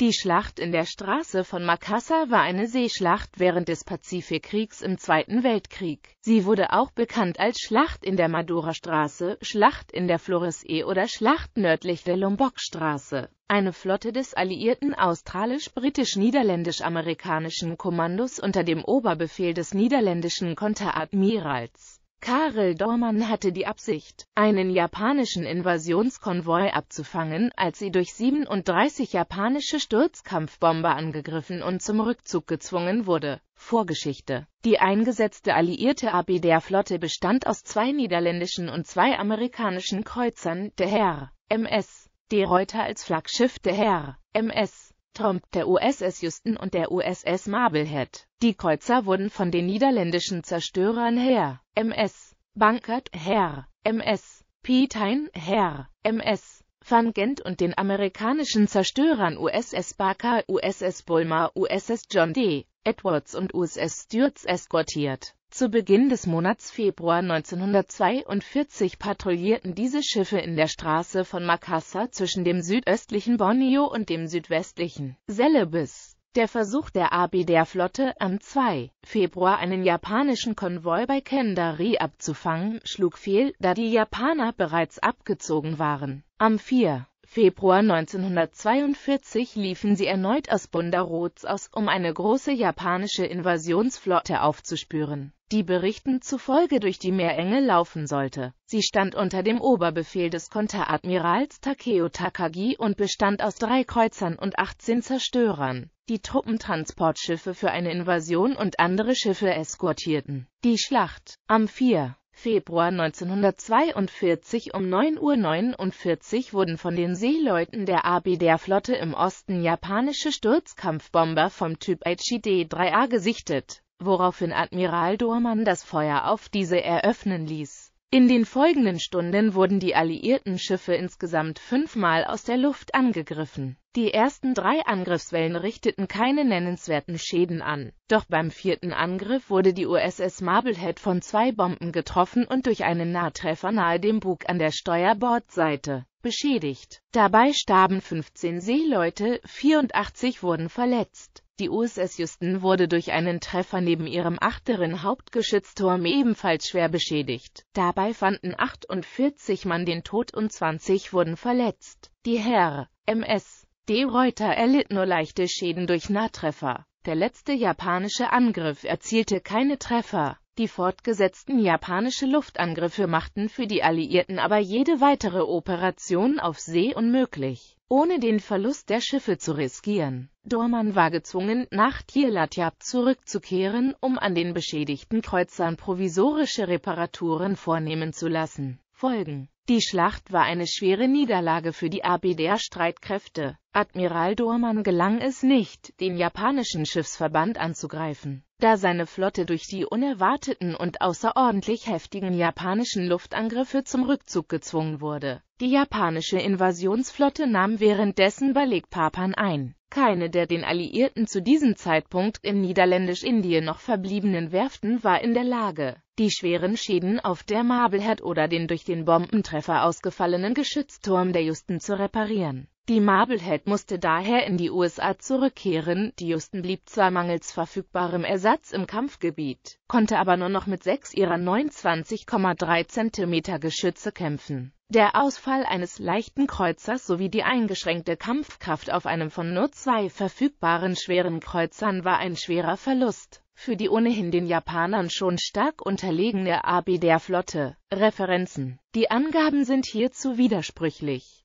Die Schlacht in der Straße von Makassar war eine Seeschlacht während des Pazifikkriegs im Zweiten Weltkrieg. Sie wurde auch bekannt als Schlacht in der Madura-Straße, Schlacht in der Flores-E oder Schlacht nördlich der Lombok-Straße. Eine Flotte des alliierten australisch-britisch-niederländisch-amerikanischen Kommandos unter dem Oberbefehl des niederländischen Konteradmirals Karel Dormann hatte die Absicht, einen japanischen Invasionskonvoi abzufangen, als sie durch 37 japanische Sturzkampfbomber angegriffen und zum Rückzug gezwungen wurde. Vorgeschichte Die eingesetzte alliierte Abwehrflotte bestand aus zwei niederländischen und zwei amerikanischen Kreuzern, der Herr. MS. die Reuter als Flaggschiff der Herr. MS. Tromp der USS Houston und der USS Marblehead. Die Kreuzer wurden von den niederländischen Zerstörern Herr MS Bankert, Herr MS Pietijn, Herr MS Van Gent und den amerikanischen Zerstörern USS Barker, USS Bulmer, USS John D. Edwards und USS Stürz eskortiert zu Beginn des Monats Februar 1942 patrouillierten diese Schiffe in der Straße von Makassar zwischen dem südöstlichen Borneo und dem südwestlichen Celebes. Der Versuch der Abidär-Flotte, am 2. Februar einen japanischen Konvoi bei Kendari abzufangen, schlug fehl, da die Japaner bereits abgezogen waren. Am 4. Februar 1942 liefen sie erneut aus Bundaroz aus, um eine große japanische Invasionsflotte aufzuspüren die Berichten zufolge durch die Meerenge laufen sollte. Sie stand unter dem Oberbefehl des Konteradmirals Takeo Takagi und bestand aus drei Kreuzern und 18 Zerstörern, die Truppentransportschiffe für eine Invasion und andere Schiffe eskortierten. Die Schlacht am 4. Februar 1942 um 9.49 Uhr wurden von den Seeleuten der AB der Flotte im Osten japanische Sturzkampfbomber vom Typ HD-3A gesichtet woraufhin Admiral Dormann das Feuer auf diese eröffnen ließ. In den folgenden Stunden wurden die alliierten Schiffe insgesamt fünfmal aus der Luft angegriffen. Die ersten drei Angriffswellen richteten keine nennenswerten Schäden an. Doch beim vierten Angriff wurde die USS Marblehead von zwei Bomben getroffen und durch einen Nahtreffer nahe dem Bug an der Steuerbordseite beschädigt. Dabei starben 15 Seeleute, 84 wurden verletzt. Die USS Houston wurde durch einen Treffer neben ihrem achteren Hauptgeschützturm ebenfalls schwer beschädigt. Dabei fanden 48 Mann den Tod und 20 wurden verletzt. Die Herr MS D. Reuter erlitt nur leichte Schäden durch Nahtreffer. Der letzte japanische Angriff erzielte keine Treffer. Die fortgesetzten japanische Luftangriffe machten für die Alliierten aber jede weitere Operation auf See unmöglich, ohne den Verlust der Schiffe zu riskieren. Dormann war gezwungen, nach Tierlatjab zurückzukehren, um an den beschädigten Kreuzern provisorische Reparaturen vornehmen zu lassen. Folgen Die Schlacht war eine schwere Niederlage für die ABDR-Streitkräfte. Admiral Dormann gelang es nicht, den japanischen Schiffsverband anzugreifen da seine Flotte durch die unerwarteten und außerordentlich heftigen japanischen Luftangriffe zum Rückzug gezwungen wurde. Die japanische Invasionsflotte nahm währenddessen Beleg Papan ein. Keine der den Alliierten zu diesem Zeitpunkt in Niederländisch-Indien noch verbliebenen Werften war in der Lage, die schweren Schäden auf der Marblehead oder den durch den Bombentreffer ausgefallenen Geschützturm der Justen zu reparieren. Die Marblehead musste daher in die USA zurückkehren, die Houston blieb zwar mangels verfügbarem Ersatz im Kampfgebiet, konnte aber nur noch mit sechs ihrer 29,3 cm Geschütze kämpfen. Der Ausfall eines leichten Kreuzers sowie die eingeschränkte Kampfkraft auf einem von nur zwei verfügbaren schweren Kreuzern war ein schwerer Verlust für die ohnehin den Japanern schon stark unterlegene AB der Flotte. Referenzen Die Angaben sind hierzu widersprüchlich.